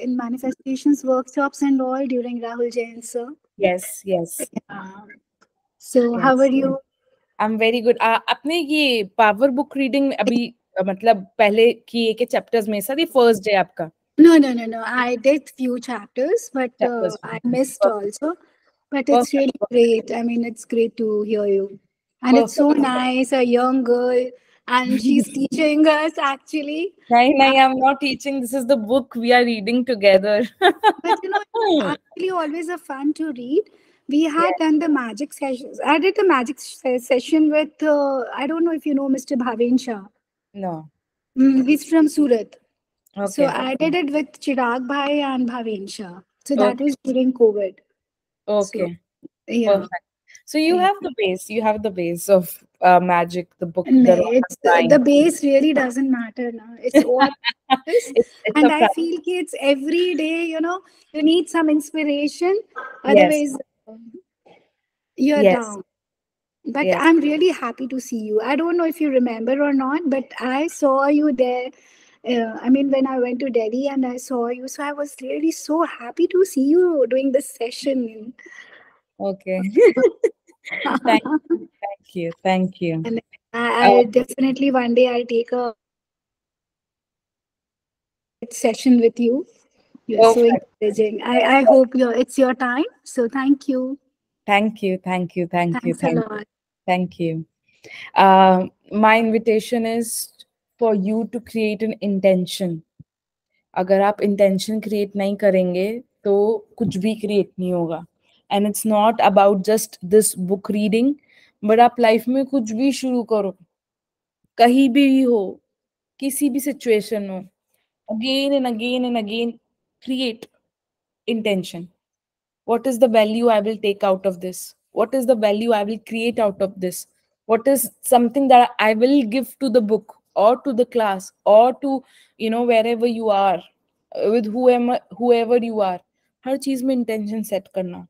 in manifestations workshops and all during Rahul Jain, sir. Yes, yes. Um, so yes. how are you? I'm very good. Uh, आपने ये power book reading अभी मतलब पहले किए के chapters में sir ये फर्स्ट डे आपका No, no, no, no. I did few chapters, but uh, I missed Perfect. also. But it's Perfect. really great. I mean, it's great to hear you. And Perfect. it's so nice. A young girl and she's teaching us actually. No, no, I'm not teaching. This is the book we are reading together. but you know, it's actually always a fun to read. We had done the magic sessions. I did the magic session with, uh, I don't know if you know Mr. Bhavin Shah. No. Mm, he's from Surat. Okay. So I did it with Chirag Bhai and Bhavin Shah. So that okay. was during COVID. Okay. So, yeah. Perfect. So you have the base. You have the base of uh, magic the book the base really doesn't matter now it's all it's, it's and i feel kids every day you know you need some inspiration otherwise yes. you're yes. down but yes. i'm really happy to see you i don't know if you remember or not but i saw you there uh, I mean, when I went to Delhi and I saw you, so I was really so happy to see you doing this session. Okay. thank, you, thank you. Thank you. And I, I oh. definitely one day I'll take a session with you. You're okay. so encouraging. I, I hope you it's your time. So thank you. Thank you. Thank you. Thank Thanks you. Thank you. Thank you. Uh, my invitation is for you to create an intention. अगर आप intention create नहीं करेंगे तो कुछ भी create नहीं होगा and it's not about just this book reading, but आप life में कुछ भी शुरू करो कहीं भी हो किसी भी सिचुएशन हो again and again and again create intention what is the value i will take out of this what is the value i will create out of this what is something that i will give to the book or to the class or to you know wherever you are uh, with whoever whoever you are हर चीज में intention set करना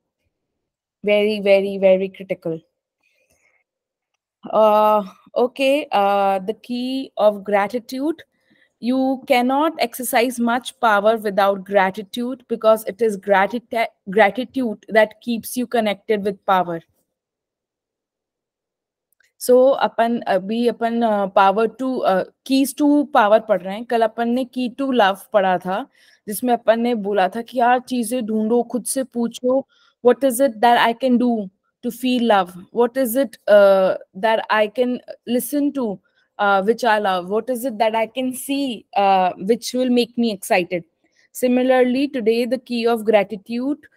very very very critical uh, okay uh, the key of gratitude you cannot exercise much power without gratitude because it is gratitude gratitude that keeps you connected with power so so, अपन अभी अपन power to keys to power पढ़ रहे हैं कल अपन ने की to love पढ़ा था जिसमें अपन ने बोला था कि यार चीजें ढूंढो खुद से पूछो what is it that i can do to feel love what is it uh, that i can listen to uh, which i love what is it that i can see uh, which will make me excited similarly today the key of gratitude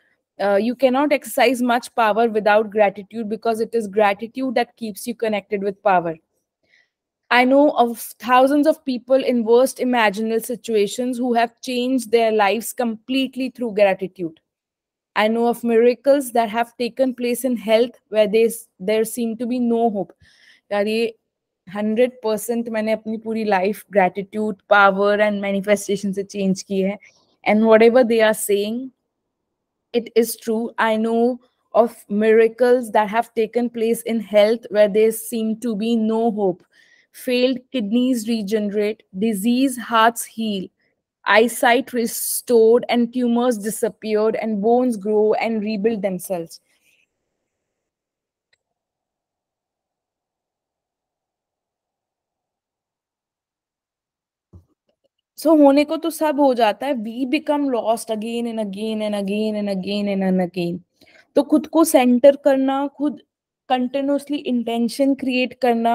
uh, you cannot exercise much power without gratitude because it is gratitude that keeps you connected with power i know of thousands of people in worst imaginable situations who have changed their lives completely through gratitude I know of miracles that have taken place in health where there seems to be no hope. यार hundred percent मैंने अपनी पूरी life gratitude power and manifestation से change And whatever they are saying, it is true. I know of miracles that have taken place in health where there seems to be no hope failed kidneys regenerate disease hearts heal eyesight restored, and tumors disappeared, and bones grow and rebuild themselves. So so, होने को तो सब हो जाता है we become lost again and again and again and again and and again तो खुद को सेंटर करना खुद कंटिन्यूसली इंटेंशन क्रिएट करना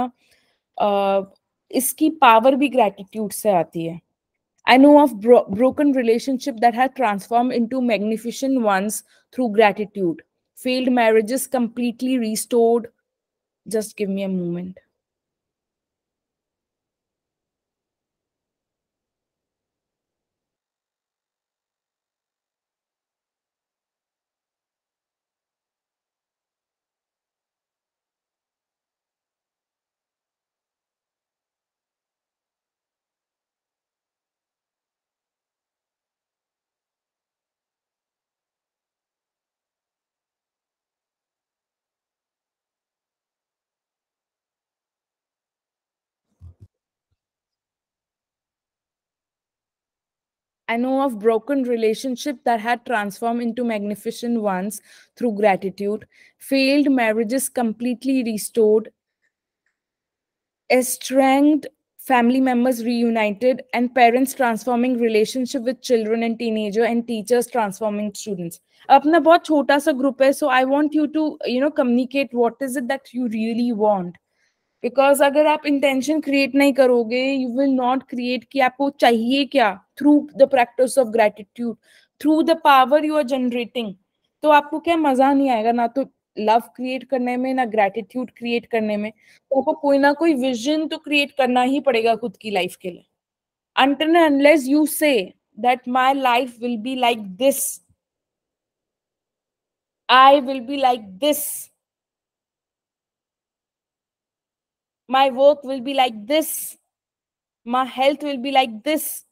आ, uh, इसकी पावर भी ग्रेटिट्यूड से आती है I know of bro broken relationships that have transformed into magnificent ones through gratitude. Failed marriages completely restored. Just give me a moment. I know of broken relationships that had transformed into magnificent ones through gratitude, failed marriages completely restored, estranged family members reunited, and parents transforming relationship with children and teenager, and teachers transforming students. अपना बहुत छोटा सा group है I want you to you know communicate what is it that you really want. Because अगर आप intention create नहीं करोगे you will not create कि आपको चाहिए क्या through the practice of gratitude through the power you are generating तो आपको क्या मजा नहीं आएगा ना तो लव क्रिएट करने में ना ग्रेटिट्यूड क्रिएट करने में तो आपको कोई ना कोई विजन तो क्रिएट करना ही पड़ेगा खुद की लाइफ के लिए until unless से that that life will be like this I will be like this my work will be like this my health will be like this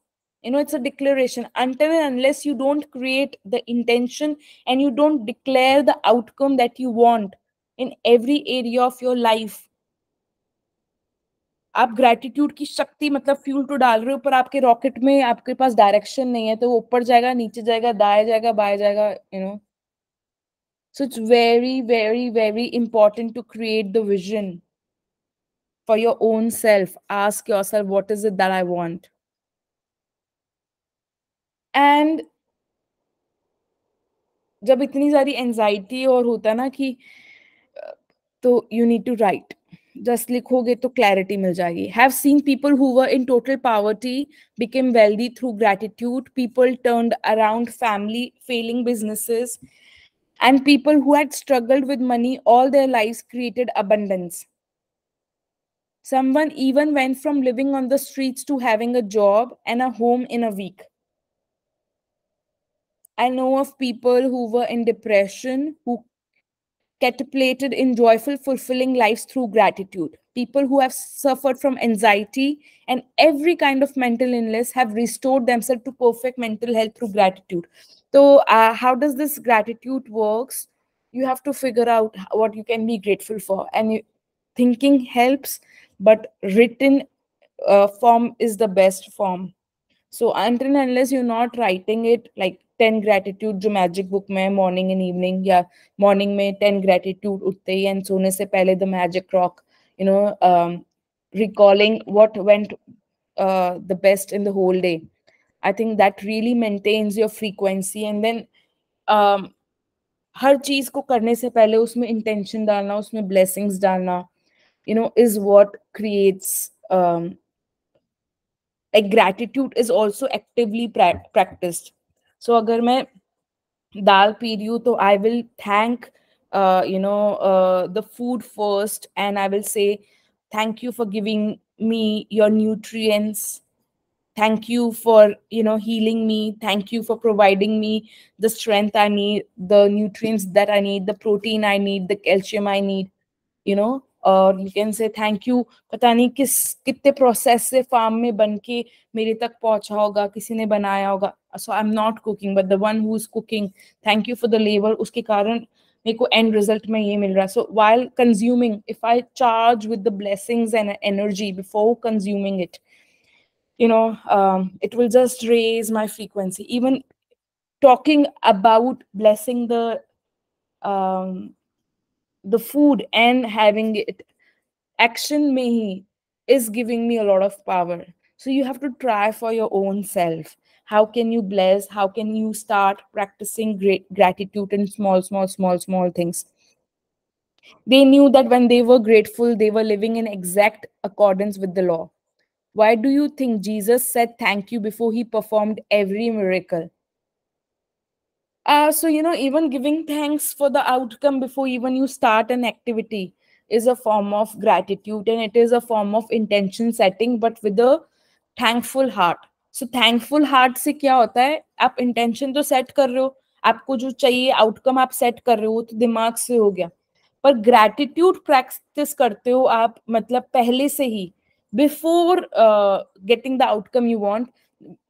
you know it's a declaration until unless you don't create the intention and you don't declare the outcome that you want in every area of your life आप gratitude की शक्ति मतलब fuel तो डाल रहे हो पर आपके रॉकेट में आपके पास डायरेक्शन नहीं है तो वो ऊपर जाएगा नीचे जाएगा दाएं जाएगा बाएं जाएगा you know so it's very very very important to create the vision for your own self. Ask yourself, what is it that I want? And जब इतनी सारी एनजाइटी और होता है ना कि तो you need to write just लिखोगे तो क्लैरिटी मिल जाएगी have seen people who were in total poverty became wealthy through gratitude people turned around family failing businesses and people who had struggled with money all their life created abundance Someone even went from living on the streets to having a job and a home in a week. I know of people who were in depression who catapulted in joyful, fulfilling lives through gratitude. People who have suffered from anxiety and every kind of mental illness have restored themselves to perfect mental health through gratitude. So, uh, how does this gratitude works? You have to figure out what you can be grateful for, and you, thinking helps but written uh, form is the best form so until unless you're not writing it like 10 gratitude जो magic book में morning and evening yeah, morning में 10 gratitude utte ही and soon se पहले the magic rock you know um, recalling what went uh, the best in the whole day I think that really maintains your frequency and then um, har चीज ko करने se पहले usme intention डालना usme blessings डालना you know is what creates um like gratitude is also actively pra practiced so agar main dal pee to i will thank uh, you know uh, the food first and i will say thank you for giving me your nutrients thank you for you know healing me thank you for providing me the strength i need the nutrients that i need the protein i need the calcium i need you know और you can say thank you पता नहीं किस कितने process से farm में बन के मेरे तक पहुंचा होगा किसी ने बनाया होगा so I am not cooking but the one who is cooking thank you for the labour उसके कारण मेरे को एंड रिजल्ट में ये मिल रहा है so while consuming if I charge with the blessings and energy before consuming it you know it will just raise my frequency even talking about blessing the the food and having it action may he is giving me a lot of power so you have to try for your own self how can you bless how can you start practicing great gratitude in small small small small things they knew that when they were grateful they were living in exact accordance with the law why do you think jesus said thank you before he performed every miracle uh, so you know even giving thanks for the outcome before even you start an activity is a form of gratitude and it is a form of intention setting but with a thankful heart so thankful heart se kya hota hai? आप intention to set कर रहे हो आपको जो चाहिए outcome आप set कर रहे हो तो दिमाग से हो गया पर gratitude practice करते हो आप मतलब पहले से ही before uh, getting the outcome you want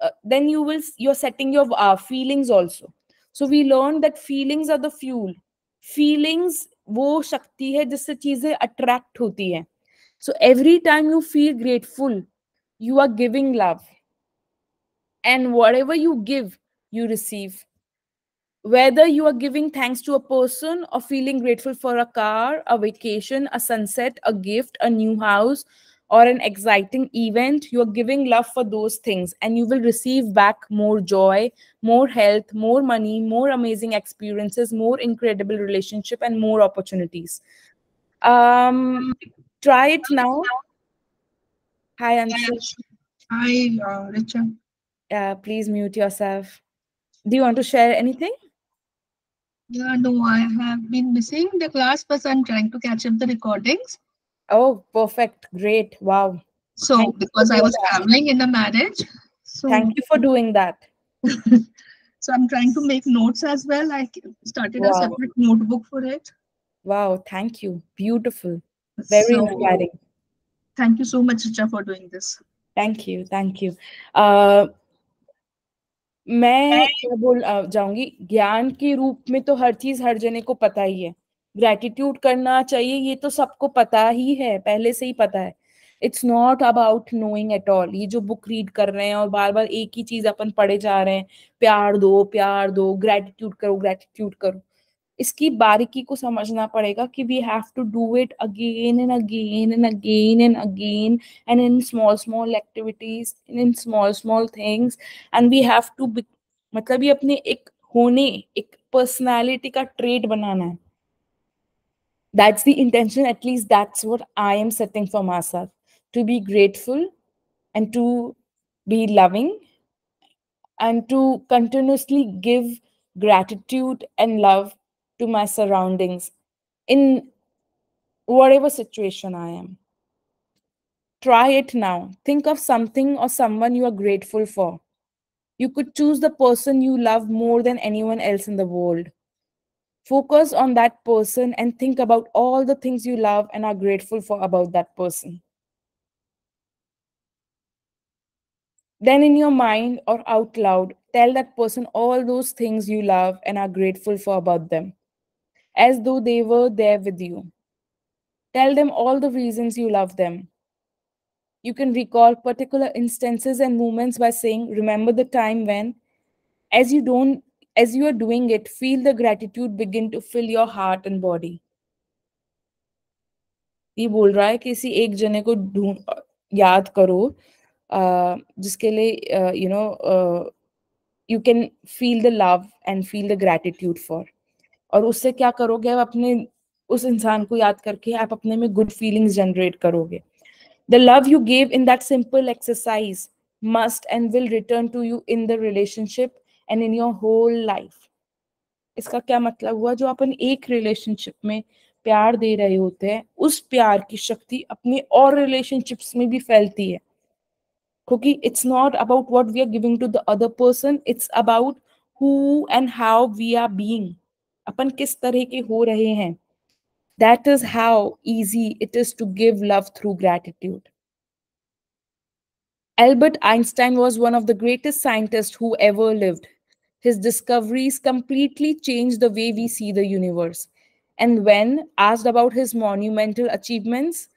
uh, then you will you're setting your uh, feelings also so we learn that feelings are the fuel feelings वो शक्ति है जिससे चीजें अट्रैक्ट होती है so every time you feel grateful you are giving love and whatever you give you receive whether you are giving thanks to a person or feeling grateful for a car, a vacation, a sunset, a gift, a new house, or an exciting event, you're giving love for those things and you will receive back more joy, more health, more money, more amazing experiences, more incredible relationship and more opportunities. Um, try it now. Hi, Anshu. Hi, uh, Richa. please mute yourself. Do you want to share anything? Yeah, no, I have been missing the class, but I'm trying to catch up the recordings. Oh, perfect. Great. Wow. So, Thank because I was traveling in the marriage. So Thank you for doing that. so, I'm trying to make notes as well. I started wow. a separate notebook for it. Wow. Thank you. Beautiful. Very so, inspiring. Thank you so much, Richa, for doing this. Thank you. Thank you. Uh, मैं क्या बोल जाऊंगी ज्ञान के रूप में तो हर चीज हर जने को पता ही है ग्रेटिट्यूड करना चाहिए ये तो सबको पता ही है पहले से ही पता है it's not about knowing at all ये जो बुक रीड कर रहे हैं और बार बार एक ही चीज अपन पढ़े जा रहे हैं प्यार दो प्यार दो ग्रेटिट्यूड करो ग्रेटिट्यूड करो इसकी बारीकी को समझना पड़ेगा कि we have to do it again and again and again and again and in small small activities in small small things and we have to मतलब ये अपने एक होने एक पर्सनैलिटी का ट्रेट बनाना है that's the intention at least that's what i am setting for myself to be grateful and to be loving and to continuously give gratitude and love to my surroundings in whatever situation i am try it now think of something or someone you are grateful for you could choose the person you love more than anyone else in the world focus on that person and think about all the things you love and are grateful for about that person then in your mind or out loud tell that person all those things you love and are grateful for about them as though they were there with you tell them all the reasons you love them you can recall particular instances and moments by saying remember the time when as you don't as you are doing it, feel the gratitude begin to fill your heart and body. ये बोल रहा है किसी एक जने को ढूंढ याद करो जिसके लिए you know you can feel the love and feel the gratitude for और उससे क्या करोगे आप अपने उस इंसान को याद करके आप अपने में गुड फीलिंग्स जनरेट करोगे the love you gave in that simple exercise must and will return to you in the relationship and in your whole life इसका क्या मतलब हुआ जो अपन एक रिलेशनशिप में प्यार दे रहे होते हैं उस प्यार की शक्ति अपने और रिलेशनशिप्स में भी फैलती है क्योंकि it's not about what we are giving to the other person it's about who and how we are being अपन किस तरह के हो रहे हैं that is how easy it is to give love through gratitude Albert Einstein was one of the greatest scientist who ever lived His discoveries completely changed the way we see the universe. And when asked about his monumental achievements,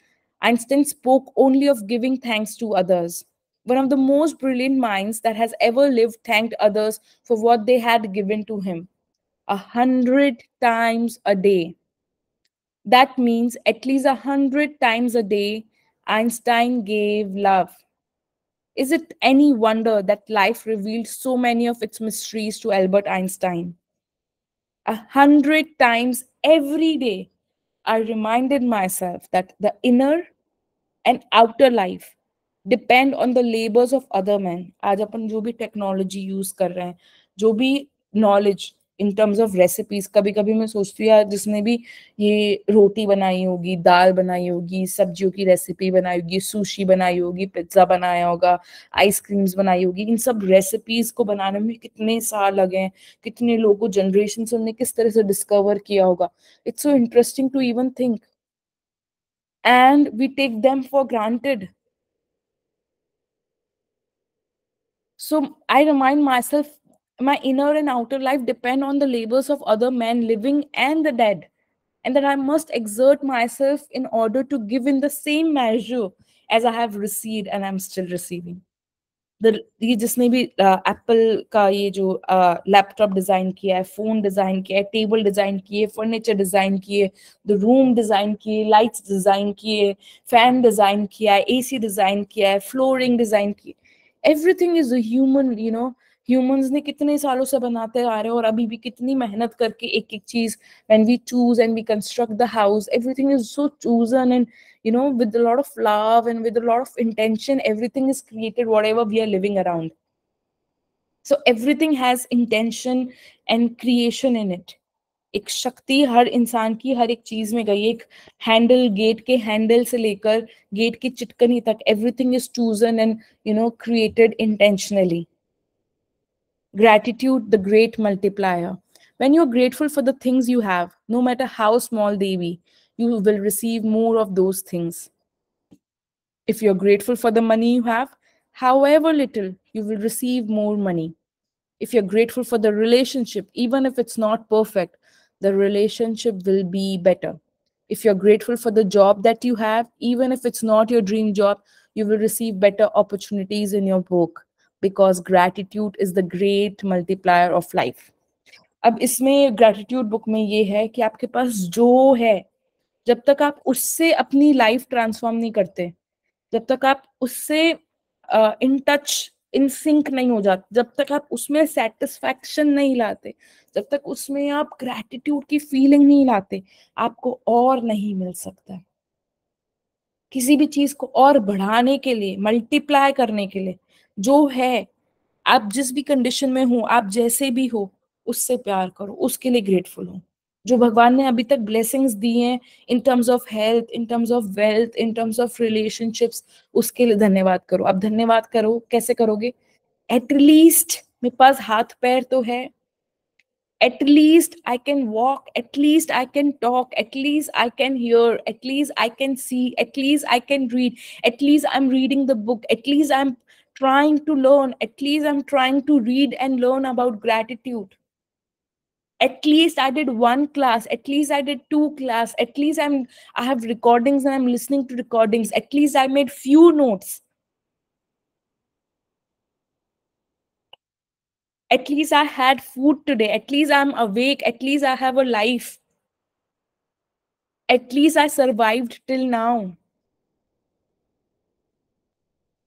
Einstein spoke only of giving thanks to others. One of the most brilliant minds that has ever lived thanked others for what they had given to him a hundred times a day. That means at least a hundred times a day, Einstein gave love. Is it any wonder that life revealed so many of its mysteries to Albert Einstein? A hundred times every day, I reminded myself that the inner and outer life depend on the labors of other men. आज अपन जो भी technology use कर रहे हैं, जो भी knowledge in terms of recipes कभी कभी मैं सोचती हूँ जिसने भी ये रोटी बनाई होगी दाल बनाई होगी सब्जियों की रेसिपी बनाई होगी सुशी बनाई होगी पिज्ज़ा बनाया होगा आइसक्रीम्स बनाई होगी इन सब रेसिपीज को बनाने में कितने साल लगे हैं कितने लोगों जनरेशन से उन्होंने किस तरह से डिस्कवर किया होगा it's so interesting to even think and we take them for granted so I remind myself my inner and outer life depend on the labors of other men living and the dead and that i must exert myself in order to give in the same measure as i have received and i'm still receiving the ye jisne bhi apple ka ye jo laptop design kiya phone design kiya table design kiya furniture design kiya the room design kiya lights design kiya fan design kiya ac design kiya flooring design kiya everything is a human you know humans ने कितने सालों से बनाते आ रहे हैं और अभी भी कितनी मेहनत करके एक एक चीज when we choose and we construct the house everything is so chosen and you know with lot of love and with lot of intention everything is created whatever we are living around so everything has intention and creation in it एक शक्ति हर इंसान की हर एक चीज में गई एक handle gate के हैंडल से लेकर गेट की चिटकनी तक everything is chosen and you know created intentionally gratitude the great multiplier when you're grateful for the things you have no matter how small they be you will receive more of those things if you're grateful for the money you have however little you will receive more money if you're grateful for the relationship even if it's not perfect the relationship will be better if you're grateful for the job that you have even if it's not your dream job you will receive better opportunities in your work because gratitude is the great multiplier of life अब इसमें gratitude book में ये है कि आपके पास जो है जब तक आप उससे अपनी लाइफ ट्रांसफॉर्म नहीं करते जब तक आप उससे इन टच इन सिंक नहीं हो जाते जब तक आप उसमें सेटिस्फैक्शन नहीं लाते जब तक उसमें आप ग्रैटिट्यूड की फीलिंग नहीं लाते आपको और नहीं मिल सकता किसी भी चीज को और बढ़ाने के लिए मल्टीप्लाई करने के लिए जो है आप जिस भी कंडीशन में हो आप जैसे भी हो उससे प्यार करो उसके लिए ग्रेटफुल हो जो भगवान ने अभी तक ब्लेसिंग्स दी हैं in terms of health in terms of wealth in terms of relationships उसके लिए धन्यवाद करो आप धन्यवाद करो कैसे करोगे एटलीस्ट मेरे पास हाथ पैर तो है at least I can walk, at least I can talk, at least I can hear, at least I can see, at least I can read, at least I'm reading the book, at least I'm trying to learn, at least I'm trying to read and learn about gratitude. At least I did one class, at least I did two class, at least I'm I have recordings and I'm listening to recordings, at least I made few notes. at least I had food today, at least I'm awake, at least I have a life. At least I survived till now.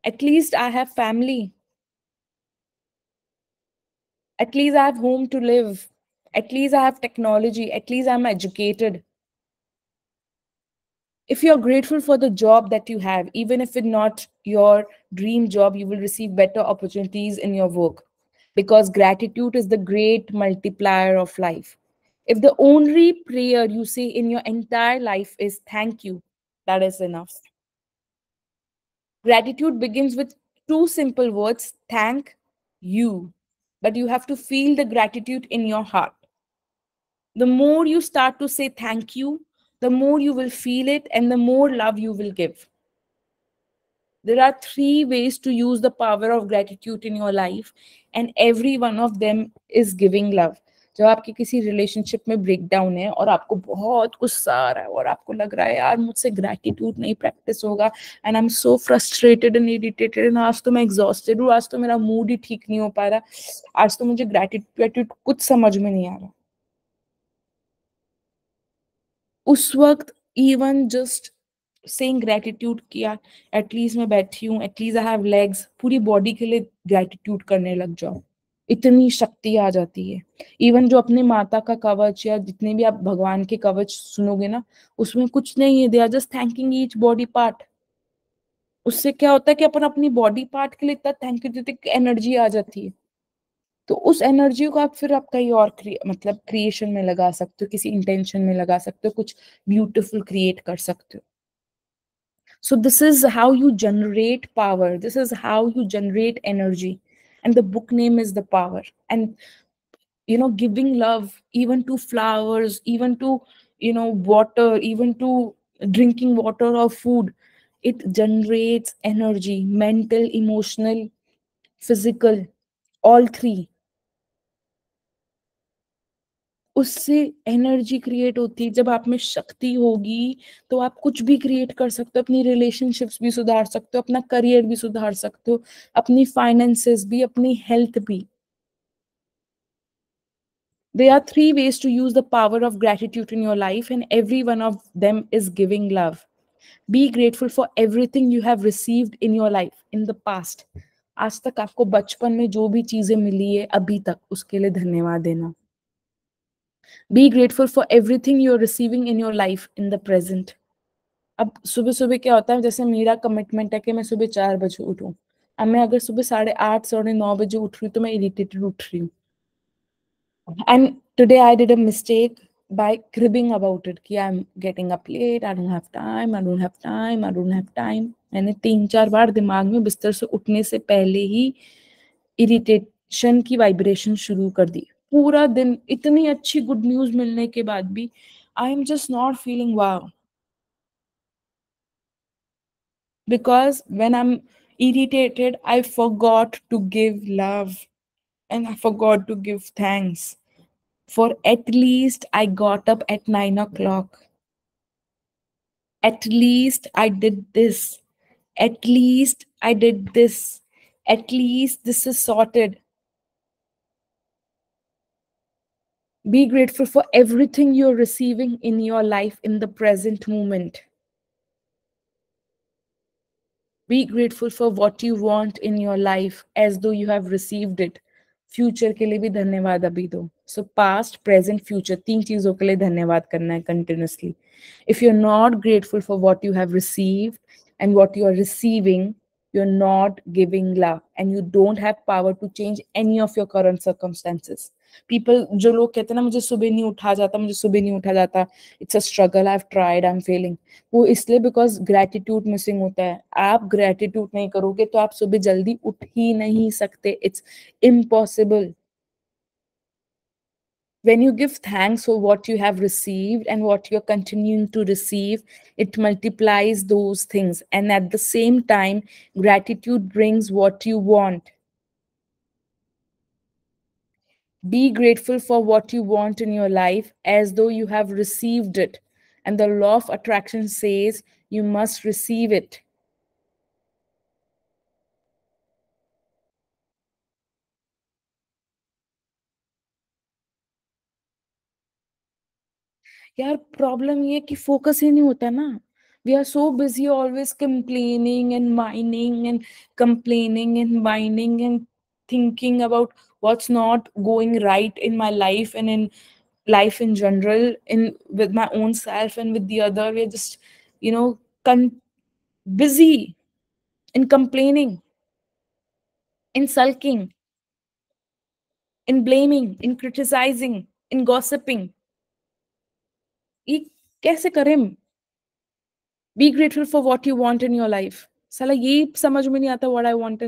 At least I have family. At least I have home to live. At least I have technology. At least I'm educated. If you're grateful for the job that you have, even if it's not your dream job, you will receive better opportunities in your work because gratitude is the great multiplier of life. If the only prayer you say in your entire life is thank you, that is enough. Gratitude begins with two simple words thank you. But you have to feel the gratitude in your heart. The more you start to say thank you, the more you will feel it and the more love you will give. there are three ways to use the power of gratitude in your life and every one of them is giving love जब आपके किसी relationship में break down है और आपको बहुत गुस्सा आ रहा है और आपको लग रहा है यार मुझसे ग्रैटिट्यूड नहीं प्रैक्टिस होगा and I am so frustrated and irritated and आज तो मैं एग्जॉस्टेड हूँ आज तो मेरा मूड ही ठीक नहीं हो पा रहा आज तो मुझे ग्रैटिट्यूड कुछ समझ में नहीं आ रहा उस वक्त इवन जस्ट सेइंग ग्रेटिट्यूड किया एटलीस्ट मैं बैठी हूँ एटलीस्ट आई हैव लेग्स पूरी बॉडी के लिए ग्रेटिट्यूड करने लग जाओ इतनी शक्ति आ जाती है इवन जो अपने माता का कवच या जितने भी आप भगवान के कवच सुनोगे ना उसमें कुछ नहीं है they are just thanking each body part उससे क्या होता है कि अपन अपनी बॉडी पार्ट के लिए इतना थैंक यू देते एनर्जी आ जाती है तो उस एनर्जी को आप फिर आप कहीं और क्रिए मतलब क्रिएशन में लगा सकते हो किसी इंटेंशन में लगा सकते हो कुछ ब्यूटिफुल क्रिएट कर सकते हो So this is how you generate power. This is how you generate energy. And the book name is The Power. And, you know, giving love even to flowers, even to, you know, water, even to drinking water or food, it generates energy, mental, emotional, physical, all three. उससे energy create होती है जब आप में शक्ति होगी तो आप कुछ भी क्रिएट कर सकते हो अपनी रिलेशनशिप्स भी सुधार सकते हो अपना करियर भी सुधार सकते हो अपनी फाइनेंसेस भी अपनी हेल्थ भी they are three ways to use the power of gratitude in your life and every one of them is giving love be grateful for everything you have received in your life in the past आज तक आपको बचपन में जो भी चीजें मिली है अभी तक उसके लिए धन्यवाद देना be grateful for everything you are receiving in your life in the present अब सुबह सुबह क्या होता है जैसे मेरा कमिटमेंट है कि मैं सुबह चार बजे उठूँ अब मैं अगर सुबह साढ़े आठ साढ़े नौ बजे उठ रही हूँ तो मैं इरीटेटेड उठ रही हूँ and today I did a mistake by cribbing about it कि I'm getting up late, I don't have time, I don't have time, I don't have time. मैंने तीन चार बार दिमाग में बिस्तर से उठने से पहले ही इरिटेशन की वाइब्रेशन शुरू कर दी पूरा दिन इतनी अच्छी गुड न्यूज मिलने के बाद भी I am just not feeling wow because when I am irritated I forgot to give love and I forgot to give thanks for at least I got up at nine o'clock at least I did this at least I did this at least this is sorted be grateful for everything you're receiving in your life in the present moment. Be grateful for what you want in your life as though you have received it. Future ke liye bhi dhanyavad abhi do. So past, present, future, teen cheezon ke liye dhanyavad karna hai continuously. If you're not grateful for what you have received and what you are receiving, you're not giving love and you don't have power to change any of your current circumstances. People जो लोग कहते हैं ना मुझे सुबह नहीं उठा जाता मुझे सुबह नहीं उठा जाता it's a struggle I tried I am failing वो इसलिए बिकॉज ग्रेटिट्यूड मिसिंग होता है आप ग्रेटिट्यूड नहीं करोगे तो आप सुबह जल्दी उठ ही नहीं सकते it's impossible when you give thanks for what you have receive and what you are continuing to receive it multiplies those things and at the same time gratitude brings what you want Be grateful for what you want in your life as though you have received it. And the law of attraction says you must receive it. यार problem ये कि focus ही नहीं होता ना we are so busy always complaining and whining and complaining and whining and thinking about what's not going right in my life and in life in general in with my own self and with the other we're just you know con- busy in complaining in sulking in blaming in criticizing in gossiping कैसे करें for what you want in your life. Your life साला ये समझ में नहीं आता what I want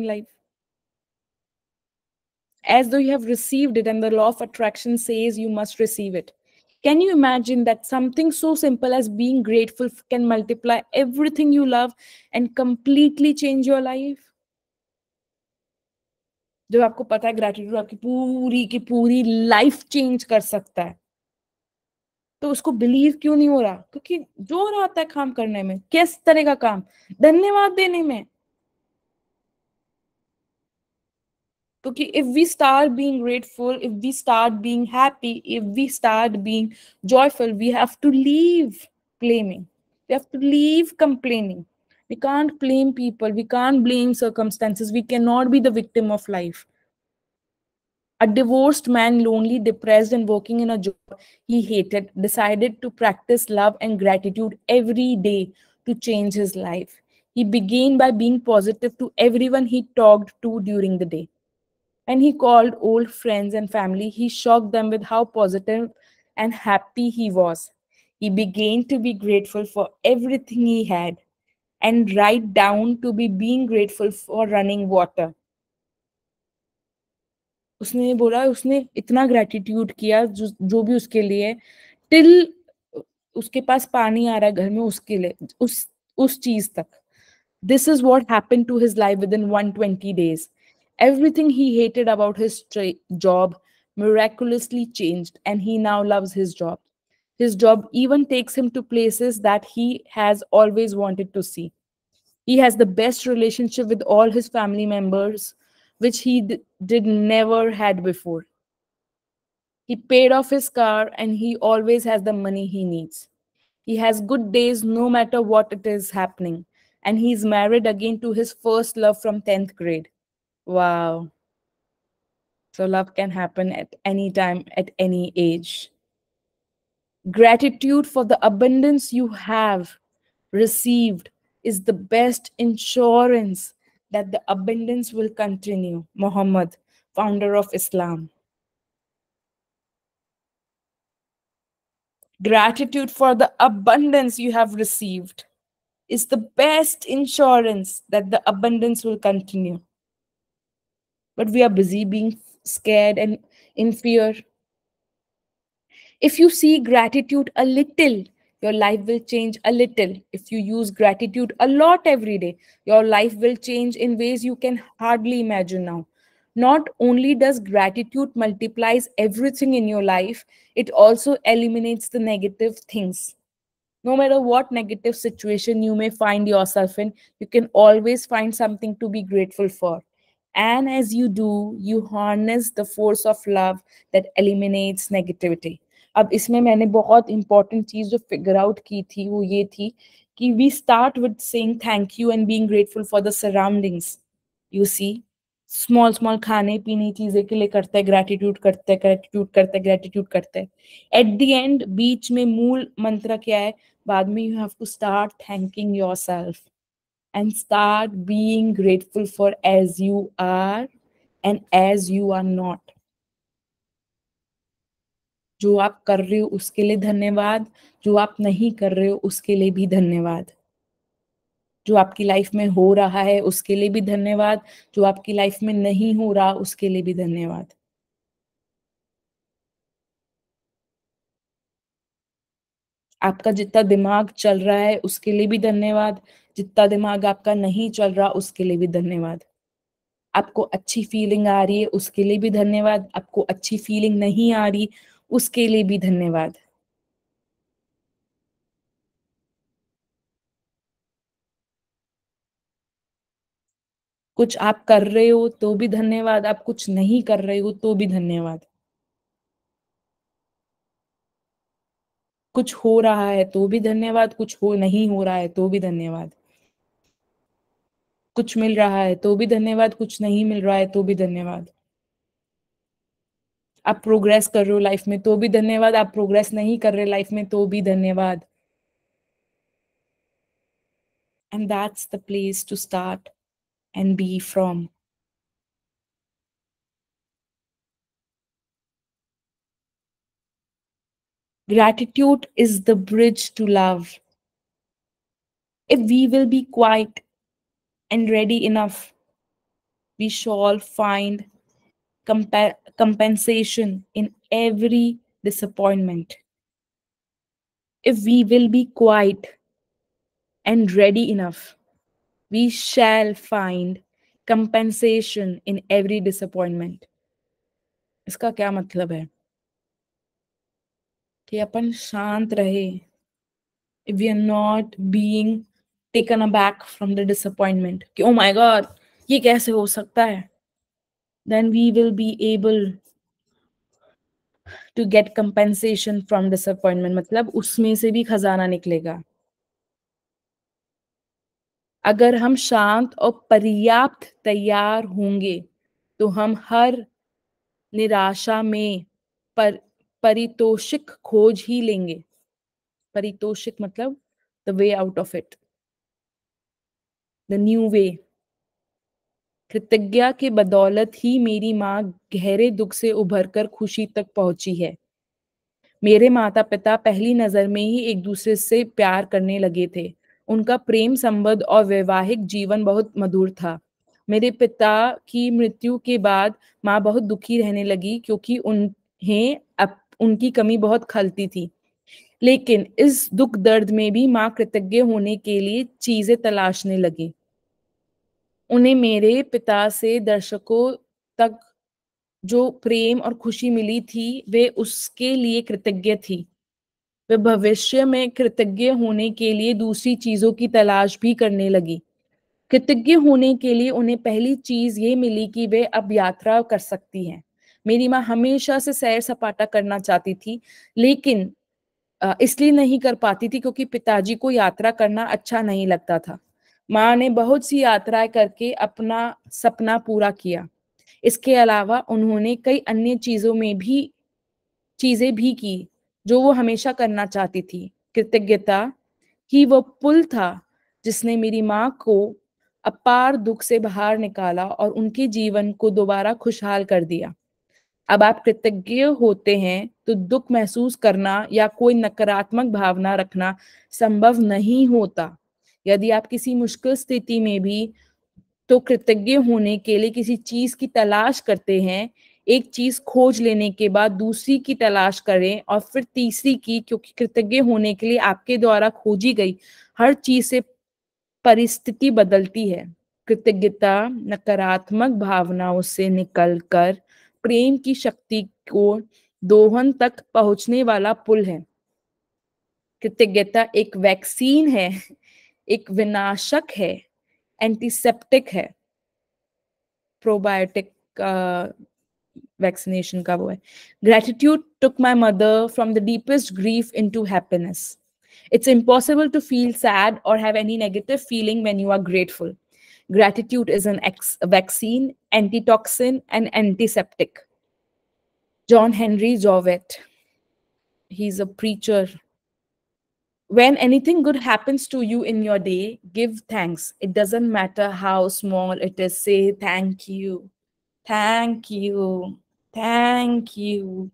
as though you have received it and the law of attraction says you must receive it can you imagine that something so simple as being grateful can multiply everything you love and completely change your life जो आपको पता है gratitude आपकी पूरी की पूरी life change कर सकता है तो उसको बिलीव क्यों नहीं हो रहा क्योंकि जोर आता है काम करने में किस तरह का काम धन्यवाद देने में okay if we start being grateful if we start being happy if we start being joyful we have to leave blaming we have to leave complaining we can't blame people we can't blame circumstances we cannot be the victim of life a divorced man lonely depressed and working in a job he hated decided to practice love and gratitude every day to change his life he began by being positive to everyone he talked to during the day and he called old friends and family. He shocked them with how positive and happy he was. He began to be grateful for everything he had and right down to be being grateful for running water. उसने बोला उसने इतना gratitude किया जो जो भी उसके लिए till उसके पास पानी आ रहा घर में उसके लिए उस उस चीज तक this is what happened to his life within one twenty days. Everything he hated about his tra- job miraculously changed, and he now loves his job. His job even takes him to places that he has always wanted to see. He has the best relationship with all his family members, which he d- did never had before. He paid off his car and he always has the money he needs. He has good days no matter what it is happening. And he's married again to his first love from 10th grade. Wow. So love can happen at any time, at any age. Gratitude for the abundance you have received is the best insurance that the abundance will continue. Muhammad, founder of Islam. Gratitude for the abundance you have received is the best insurance that the abundance will continue but we are busy being scared and in fear. If you see gratitude a little, your life will change a little. If you use gratitude a lot every day, your life will change in ways you can hardly imagine now. Not only does gratitude multiplies everything in your life, it also eliminates the negative things. No matter what negative situation you may find yourself in, you can always find something to be grateful for. And as you do, you harness the force of love that eliminates negativity. अब इसमें मैंने बहुत important चीज जो figure out की थी वो ये थी कि we start with saying thank you and being grateful for the surroundings you see small small खाने पीने चीजें के लिए करते हैं ग्रेटिट्यूड करते हैं ग्रेटिट्यूड करते हैं ग्रेटिट्यूड करते हैं एट द एंड बीच में मूल मंत्र क्या है बाद में you have to start thanking yourself and start being grateful for as you are and as you are not जो आप कर रहे हो उसके लिए धन्यवाद जो आप नहीं कर रहे हो उसके लिए भी धन्यवाद जो आपकी लाइफ में हो रहा है उसके लिए भी धन्यवाद जो आपकी लाइफ में नहीं हो रहा उसके लिए भी धन्यवाद आपका जितना दिमाग चल रहा है उसके लिए भी धन्यवाद जितना दिमाग आपका नहीं चल रहा उसके लिए भी धन्यवाद आपको अच्छी फीलिंग आ रही है उसके लिए भी धन्यवाद आपको अच्छी फीलिंग नहीं आ रही उसके लिए भी धन्यवाद कुछ आप कर रहे हो तो भी धन्यवाद आप कुछ नहीं कर रहे हो तो भी धन्यवाद कुछ हो रहा है तो भी धन्यवाद कुछ हो नहीं हो रहा है तो भी धन्यवाद कुछ मिल रहा है तो भी धन्यवाद कुछ नहीं मिल रहा है तो भी धन्यवाद आप प्रोग्रेस कर रहे हो लाइफ में तो भी धन्यवाद आप प्रोग्रेस नहीं कर रहे लाइफ में तो भी धन्यवाद and that's the place to start and be from Gratitude is the bridge to love. If we will be quiet and ready enough, we shall find compensation in every disappointment. If we will be quiet and ready enough, we shall find compensation in every disappointment. इसका क्या मतलब है कि अपन शांत रहे if you are not being taken aback from the डिसमेंट कि ओ माय गॉड ये कैसे हो सकता है then we will be able to get compensation from disappointment मतलब उसमें से भी खजाना निकलेगा अगर हम शांत और पर्याप्त तैयार होंगे तो हम हर निराशा में पर परितोषिक खोज ही लेंगे परितोषिक मतलब the way out of it the new way कृतज्ञा के बदौलत ही मेरी माँ गहरे दुख से उभर कर खुशी तक पहुंची है मेरे माता पिता पहली नजर में ही एक दूसरे से प्यार करने लगे थे उनका प्रेम संबंध और वैवाहिक जीवन बहुत मधुर था मेरे पिता की मृत्यु के बाद माँ बहुत दुखी रहने लगी क्योंकि उन्हें अप, उनकी कमी बहुत खलती थी लेकिन इस दुख दर्द में भी माँ कृतज्ञ होने के लिए चीजें तलाशने लगी उन्हें मेरे पिता से दर्शकों तक जो प्रेम और खुशी मिली थी वे उसके लिए कृतज्ञ थी वे भविष्य में कृतज्ञ होने के लिए दूसरी चीजों की तलाश भी करने लगी कृतज्ञ होने के लिए उन्हें पहली चीज ये मिली कि वे अब यात्रा कर सकती हैं मेरी माँ हमेशा से सैर सपाटा करना चाहती थी लेकिन इसलिए नहीं कर पाती थी क्योंकि पिताजी को यात्रा करना अच्छा नहीं लगता था माँ ने बहुत सी यात्राएं करके अपना सपना पूरा किया इसके अलावा उन्होंने कई अन्य चीजों में भी चीजें भी की जो वो हमेशा करना चाहती थी कृतज्ञता ही वो पुल था जिसने मेरी माँ को अपार दुख से बाहर निकाला और उनके जीवन को दोबारा खुशहाल कर दिया अब आप कृतज्ञ होते हैं तो दुख महसूस करना या कोई नकारात्मक भावना रखना संभव नहीं होता यदि आप किसी मुश्किल स्थिति में भी तो कृतज्ञ होने के लिए किसी चीज की तलाश करते हैं एक चीज खोज लेने के बाद दूसरी की तलाश करें और फिर तीसरी की क्योंकि कृतज्ञ होने के लिए आपके द्वारा खोजी गई हर चीज से परिस्थिति बदलती है कृतज्ञता नकारात्मक भावनाओं से निकलकर प्रेम की शक्ति को दोहन तक पहुंचने वाला पुल है कृतज्ञता एक वैक्सीन है एक विनाशक है एंटीसेप्टिक है प्रोबायोटिक वैक्सीनेशन uh, का वो है gratitude took my mother from the deepest grief into happiness it's impossible to feel sad or have any negative feeling when you are grateful gratitude is an एक्स vaccine antitoxin and antiseptic John Henry Jowett he is a preacher when anything good happens to you in your day, give thanks. It doesn't matter how small it is. Say thank you, thank you, thank you,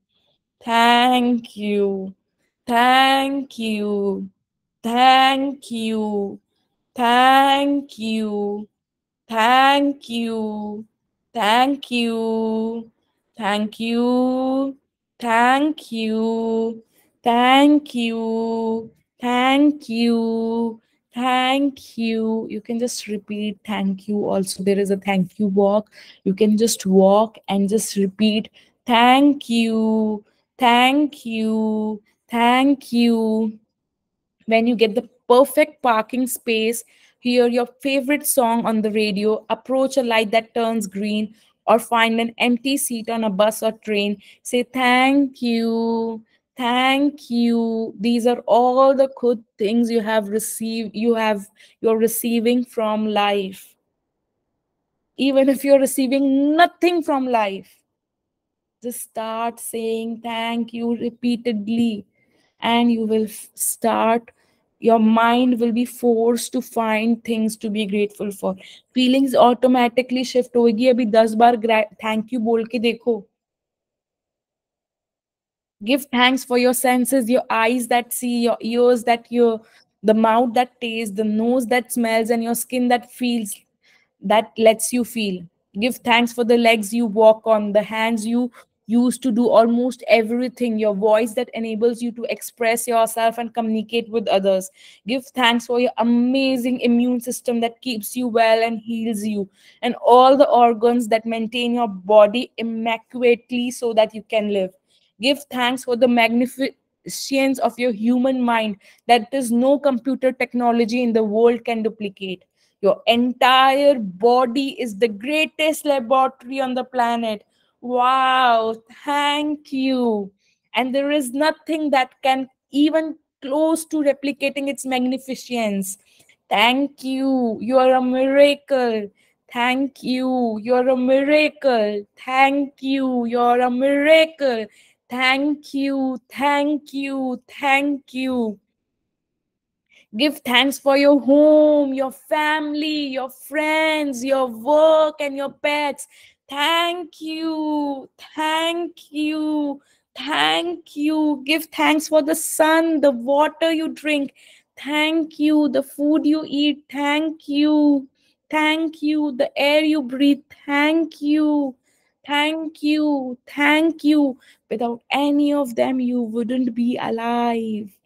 thank you, thank you, thank you, thank you, thank you, thank you, thank you, thank you, thank you. Thank you. Thank you. You can just repeat thank you. Also, there is a thank you walk. You can just walk and just repeat thank you. Thank you. Thank you. When you get the perfect parking space, hear your favorite song on the radio, approach a light that turns green, or find an empty seat on a bus or train. Say thank you thank you these are all the good things you have received you have you're receiving from life even if you're receiving nothing from life just start saying thank you repeatedly and you will start your mind will be forced to find things to be grateful for feelings automatically shift होगी अभी 10 बार thank you बोल के देखो give thanks for your senses your eyes that see your ears that you, the mouth that tastes the nose that smells and your skin that feels that lets you feel give thanks for the legs you walk on the hands you use to do almost everything your voice that enables you to express yourself and communicate with others give thanks for your amazing immune system that keeps you well and heals you and all the organs that maintain your body immaculately so that you can live Give thanks for the magnificence of your human mind that there's no computer technology in the world can duplicate. Your entire body is the greatest laboratory on the planet. Wow, thank you. And there is nothing that can even close to replicating its magnificence. Thank you. You are a miracle. Thank you. You're a miracle. Thank you. You're a miracle. Thank you, thank you, thank you. Give thanks for your home, your family, your friends, your work, and your pets. Thank you, thank you, thank you. Give thanks for the sun, the water you drink. Thank you, the food you eat. Thank you, thank you, the air you breathe. Thank you. Thank you. Thank you. Without any of them, you wouldn't be alive.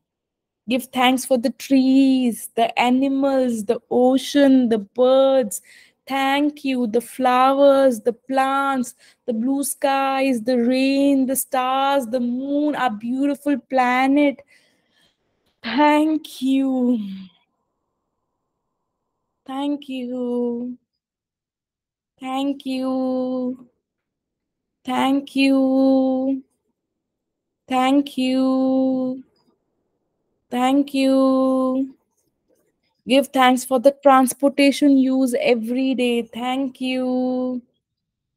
Give thanks for the trees, the animals, the ocean, the birds. Thank you. The flowers, the plants, the blue skies, the rain, the stars, the moon, our beautiful planet. Thank you. Thank you. Thank you. Thank you. Thank you. Thank you. Give thanks for the transportation use every day. Thank you.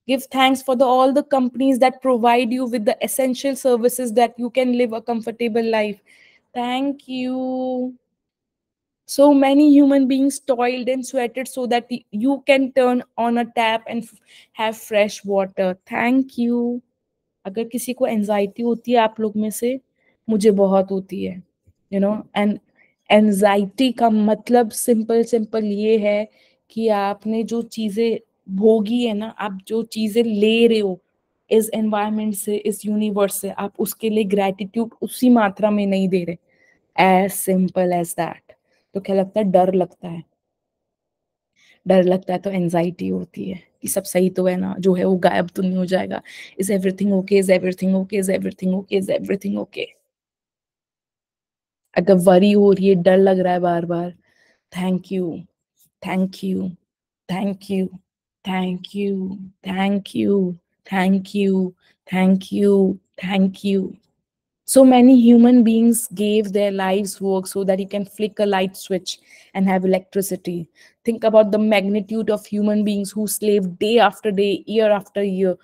Give thanks for the, all the companies that provide you with the essential services that you can live a comfortable life. Thank you. so many human beings toiled and sweated so that you can turn on a tap and have fresh water thank you अगर किसी को anxiety होती है आप लोग में से मुझे बहुत होती है यू नो एंड एनजाइटी का मतलब सिंपल सिंपल ये है कि आपने जो चीज़ें भोगी है ना आप जो चीज़ें ले रहे हो इस एनवायरनमेंट से इस यूनिवर्स से आप उसके लिए ग्रेटिट्यूड उसी मात्रा में नहीं दे रहे एज सिंपल एज दैट तो क्या लगता है डर लगता है डर लगता है तो एनजाइटी होती है कि सब सही तो है ना जो है वो गायब तो नहीं हो जाएगा is everything okay is everything okay is everything okay is everything okay अगर वरी हो रही है डर लग रहा है बार बार thank you thank you thank you thank you thank you thank you thank you thank you So many human beings gave their lives work so that you can flick a light switch and have electricity. Think about the magnitude of human beings who slaved day after day, year after year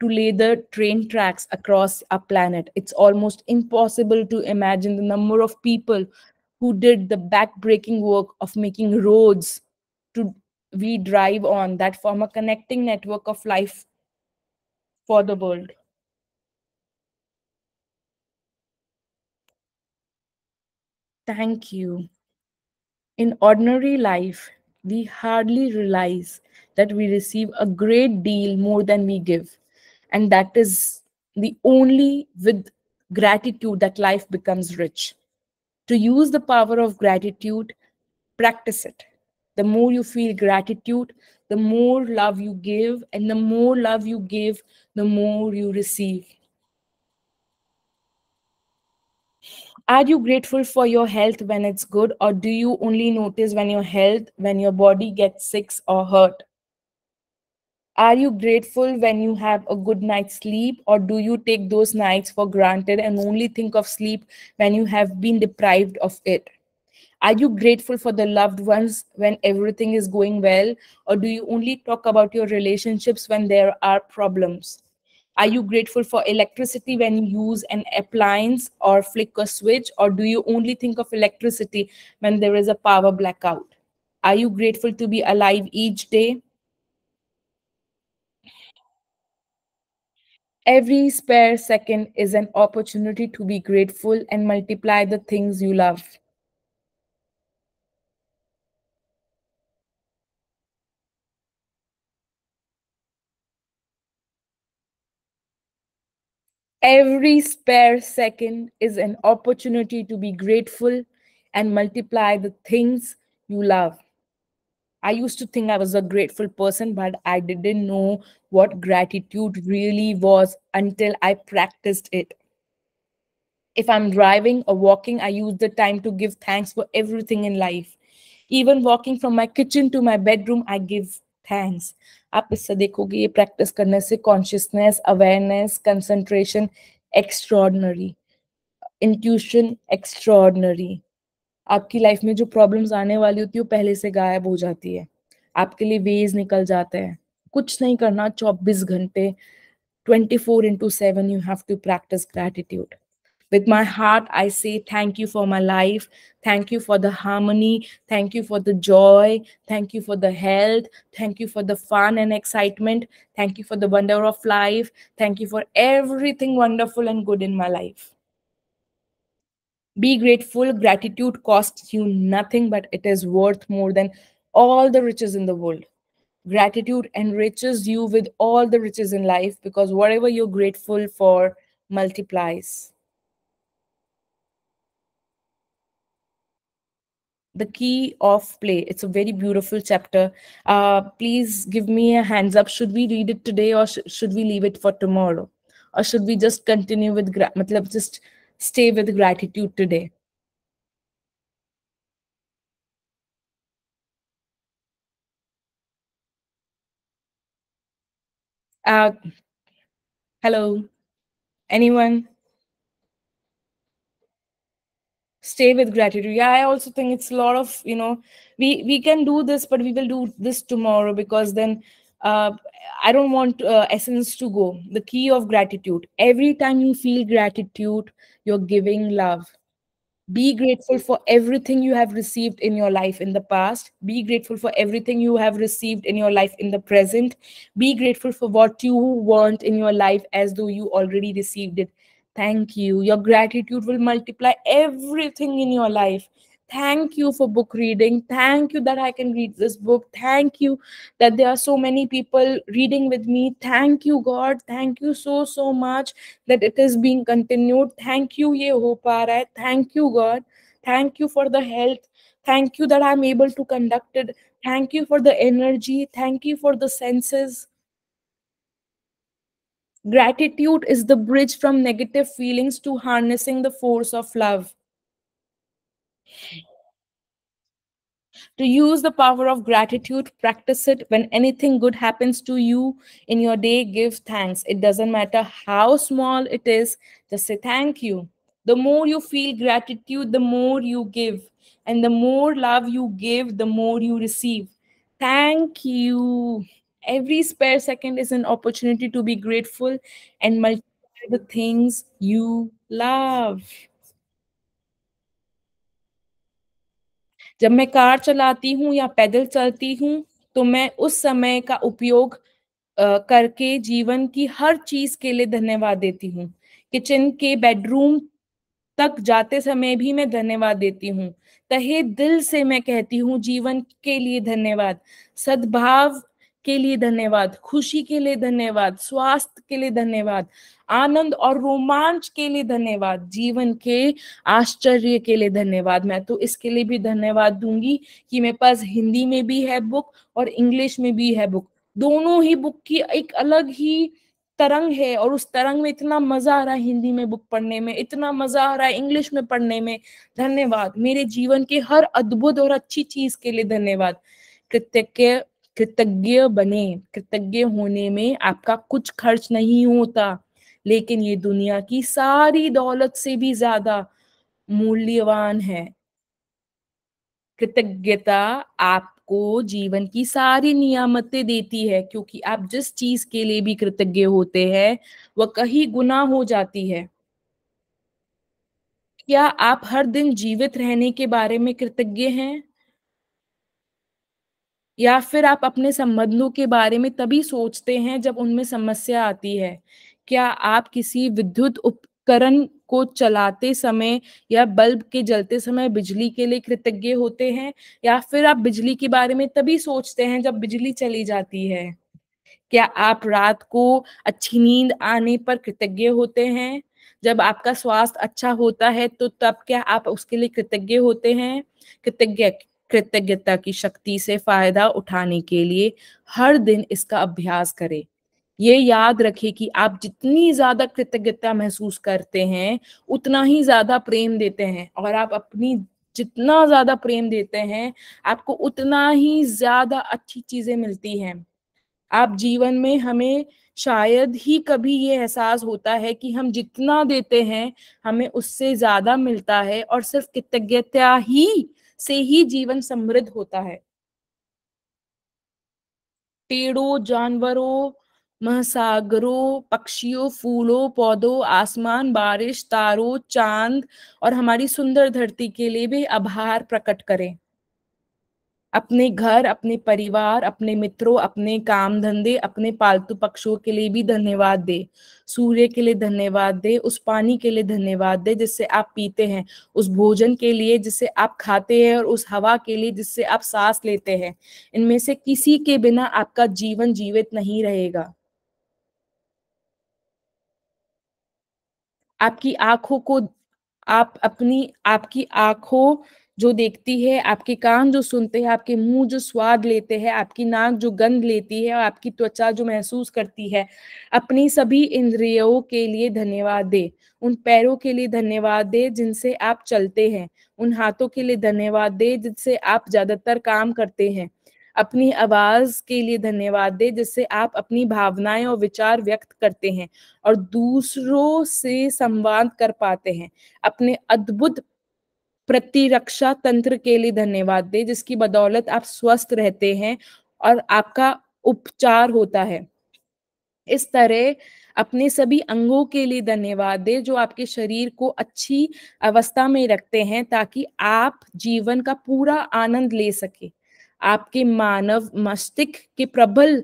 to lay the train tracks across our planet. It's almost impossible to imagine the number of people who did the backbreaking work of making roads to we drive on that form a connecting network of life for the world. Thank you. In ordinary life, we hardly realize that we receive a great deal more than we give. And that is the only with gratitude that life becomes rich. To use the power of gratitude, practice it. The more you feel gratitude, the more love you give, and the more love you give, the more you receive. are you grateful for your health when it's good or do you only notice when your health when your body gets sick or hurt are you grateful when you have a good night's sleep or do you take those nights for granted and only think of sleep when you have been deprived of it are you grateful for the loved ones when everything is going well or do you only talk about your relationships when there are problems are you grateful for electricity when you use an appliance or flick a switch? Or do you only think of electricity when there is a power blackout? Are you grateful to be alive each day? Every spare second is an opportunity to be grateful and multiply the things you love. Every spare second is an opportunity to be grateful and multiply the things you love. I used to think I was a grateful person, but I didn't know what gratitude really was until I practiced it. If I'm driving or walking, I use the time to give thanks for everything in life. Even walking from my kitchen to my bedroom, I give thanks आप इससे देखोगे ये practice करने से consciousness awareness concentration extraordinary intuition extraordinary आपकी life में जो problems आने वाली होती है वो पहले से गायब हो जाती है आपके लिए वेज निकल जाते हैं कुछ नहीं करना चौबीस घंटे twenty four into seven you have to practice gratitude With my heart, I say thank you for my life. Thank you for the harmony. Thank you for the joy. Thank you for the health. Thank you for the fun and excitement. Thank you for the wonder of life. Thank you for everything wonderful and good in my life. Be grateful. Gratitude costs you nothing, but it is worth more than all the riches in the world. Gratitude enriches you with all the riches in life because whatever you're grateful for multiplies. the key of play it's a very beautiful chapter uh, please give me a hands up should we read it today or sh should we leave it for tomorrow or should we just continue with matlab, just stay with gratitude today uh, hello anyone stay with gratitude yeah i also think it's a lot of you know we we can do this but we will do this tomorrow because then uh, i don't want uh, essence to go the key of gratitude every time you feel gratitude you're giving love be grateful for everything you have received in your life in the past be grateful for everything you have received in your life in the present be grateful for what you want in your life as though you already received it Thank you. Your gratitude will multiply everything in your life. Thank you for book reading. Thank you that I can read this book. Thank you that there are so many people reading with me. Thank you, God. Thank you so, so much that it is being continued. Thank you, ye ho Thank you, God. Thank you for the health. Thank you that I'm able to conduct it. Thank you for the energy. Thank you for the senses. Gratitude is the bridge from negative feelings to harnessing the force of love. To use the power of gratitude, practice it. When anything good happens to you in your day, give thanks. It doesn't matter how small it is, just say thank you. The more you feel gratitude, the more you give. And the more love you give, the more you receive. Thank you. every spare second is an opportunity to be grateful and multiply the things you love जब मैं car चलाती हूँ या पैदल चलती हूँ तो मैं उस समय का उपयोग करके जीवन की हर चीज के लिए धन्यवाद देती हूँ किचन के बेडरूम तक जाते समय भी मैं धन्यवाद देती हूँ तहे दिल से मैं कहती हूँ जीवन के लिए धन्यवाद सद्भाव के लिए धन्यवाद खुशी के लिए धन्यवाद स्वास्थ्य के लिए धन्यवाद आनंद और रोमांच के लिए धन्यवाद जीवन के आश्चर्य के लिए धन्यवाद मैं तो इसके लिए भी धन्यवाद दूंगी कि मेरे पास हिंदी में भी है बुक और इंग्लिश में भी है बुक दोनों ही बुक की एक अलग ही तरंग है और उस तरंग में इतना मजा आ रहा है हिंदी में बुक पढ़ने में इतना मजा आ रहा है इंग्लिश में पढ़ने में धन्यवाद मेरे जीवन के हर अद्भुत और अच्छी चीज के लिए धन्यवाद कृत्य कृतज्ञ बने कृतज्ञ होने में आपका कुछ खर्च नहीं होता लेकिन ये दुनिया की सारी दौलत से भी ज्यादा मूल्यवान है कृतज्ञता आपको जीवन की सारी नियामतें देती है क्योंकि आप जिस चीज के लिए भी कृतज्ञ होते हैं वह कहीं गुना हो जाती है क्या आप हर दिन जीवित रहने के बारे में कृतज्ञ हैं या फिर आप अपने संबंधों के बारे में तभी सोचते हैं जब उनमें समस्या आती है क्या आप किसी विद्युत उपकरण को चलाते समय या बल्ब के जलते समय बिजली के लिए कृतज्ञ होते हैं या फिर आप बिजली के बारे में तभी सोचते हैं जब बिजली चली जाती है क्या आप रात को अच्छी नींद आने पर कृतज्ञ होते हैं जब आपका स्वास्थ्य अच्छा होता है तो तब क्या आप उसके लिए कृतज्ञ होते हैं कृतज्ञ कृतज्ञता की शक्ति से फायदा उठाने के लिए हर दिन इसका अभ्यास करें ये याद रखें कि आप जितनी ज्यादा कृतज्ञता महसूस करते हैं उतना ही ज्यादा प्रेम देते हैं और आप अपनी जितना ज्यादा प्रेम देते हैं आपको उतना ही ज्यादा अच्छी चीजें मिलती हैं आप जीवन में हमें शायद ही कभी ये एहसास होता है कि हम जितना देते हैं हमें उससे ज्यादा मिलता है और सिर्फ कृतज्ञता ही से ही जीवन समृद्ध होता है पेड़ों जानवरों महासागरों पक्षियों फूलों पौधों आसमान बारिश तारों चांद और हमारी सुंदर धरती के लिए भी आभार प्रकट करें अपने घर अपने परिवार अपने मित्रों अपने काम धंधे अपने पालतू पक्षियों के लिए भी धन्यवाद दे सूर्य के लिए धन्यवाद दे उस पानी के लिए धन्यवाद दे जिससे आप पीते हैं उस भोजन के लिए जिससे आप खाते हैं और उस हवा के लिए जिससे आप सांस लेते हैं इनमें से किसी के बिना आपका जीवन जीवित नहीं रहेगा आपकी आंखों को आप अपनी आपकी आंखों जो देखती है आपके कान जो सुनते हैं आपके मुंह जो स्वाद लेते हैं आपकी नाक जो गंध लेती है और आपकी त्वचा जो महसूस करती है अपनी सभी इंद्रियों के लिए धन्यवाद दे उन पैरों के लिए धन्यवाद दे जिनसे आप चलते हैं उन हाथों के लिए धन्यवाद दे जिनसे आप ज्यादातर काम करते हैं अपनी आवाज के लिए धन्यवाद दे जिससे आप अपनी भावनाएं और विचार व्यक्त करते हैं और दूसरों से संवाद कर पाते हैं अपने अद्भुत प्रतिरक्षा तंत्र के लिए धन्यवाद दे जिसकी बदौलत आप स्वस्थ रहते हैं और आपका उपचार होता है इस तरह अपने सभी अंगों के लिए धन्यवाद दे जो आपके शरीर को अच्छी अवस्था में रखते हैं ताकि आप जीवन का पूरा आनंद ले सके आपके मानव मस्तिष्क के प्रबल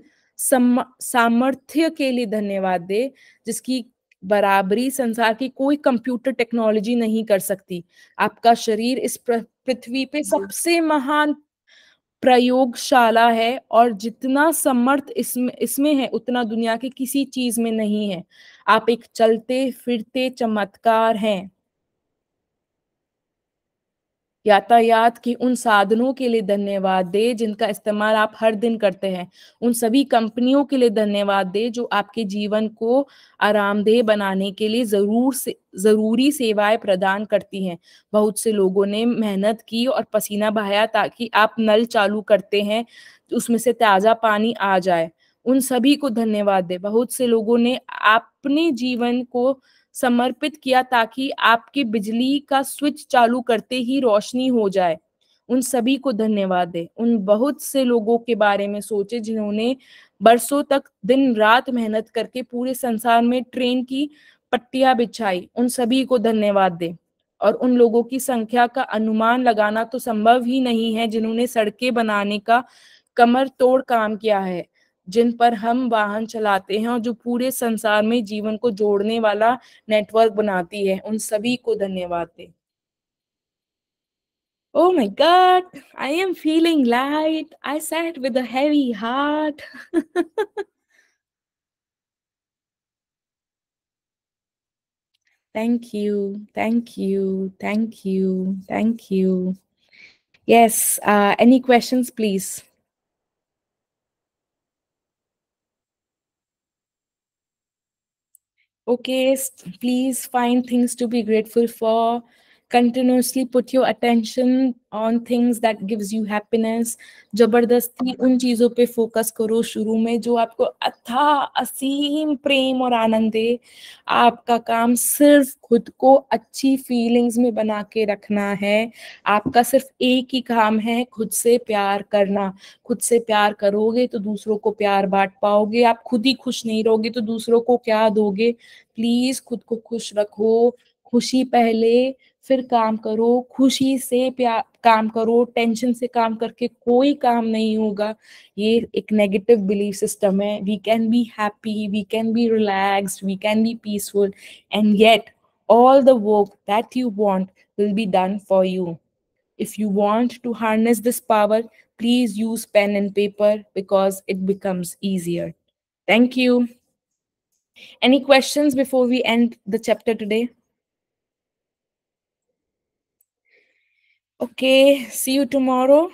सामर्थ्य के लिए धन्यवाद दे जिसकी बराबरी संसार की कोई कंप्यूटर टेक्नोलॉजी नहीं कर सकती आपका शरीर इस पृथ्वी पे सबसे महान प्रयोगशाला है और जितना समर्थ इसमें इसमें है उतना दुनिया के किसी चीज में नहीं है आप एक चलते फिरते चमत्कार हैं यातायात की उन साधनों के लिए धन्यवाद दे जिनका इस्तेमाल आप हर दिन करते हैं उन सभी कंपनियों के लिए धन्यवाद दे जो आपके जीवन को आरामदेह बनाने के लिए जरूर से जरूरी सेवाएं प्रदान करती हैं बहुत से लोगों ने मेहनत की और पसीना बहाया ताकि आप नल चालू करते हैं उसमें से ताज़ा पानी आ जाए उन सभी को धन्यवाद दे बहुत से लोगों ने अपने जीवन को समर्पित किया ताकि आपके बिजली का स्विच चालू करते ही रोशनी हो जाए उन सभी को धन्यवाद दे उन बहुत से लोगों के बारे में सोचे जिन्होंने बरसों तक दिन रात मेहनत करके पूरे संसार में ट्रेन की पट्टियां बिछाई उन सभी को धन्यवाद दे और उन लोगों की संख्या का अनुमान लगाना तो संभव ही नहीं है जिन्होंने सड़कें बनाने का कमर तोड़ काम किया है जिन पर हम वाहन चलाते हैं और जो पूरे संसार में जीवन को जोड़ने वाला नेटवर्क बनाती है उन सभी को धन्यवाद दें Oh my God, I am feeling light. I sat with a heavy heart. thank you, thank you, thank you, thank you. Yes, uh, any questions, please? okay please find things to be grateful for continuously put your attention on things that gives you happiness जबरदस्ती उन चीज़ों पे focus करो शुरू में जो आपको अथा असीम प्रेम और आनंद दे आपका काम सिर्फ खुद को अच्छी फीलिंग्स में बना के रखना है आपका सिर्फ एक ही काम है खुद से प्यार करना खुद से प्यार करोगे तो दूसरों को प्यार बांट पाओगे आप खुद ही खुश नहीं रहोगे तो दूसरों को क्या दोगे प्लीज़ खुद को खुश रखो खुशी पहले फिर काम करो खुशी से काम करो टेंशन से काम करके कोई काम नहीं होगा ये एक नेगेटिव बिलीफ सिस्टम है we can be happy we can be relax we can be peaceful and yet all the work that you want will be done for you if you want to harness this power please use pen and paper because it becomes easier thank you any question before we end the chapter today Okay, see you tomorrow.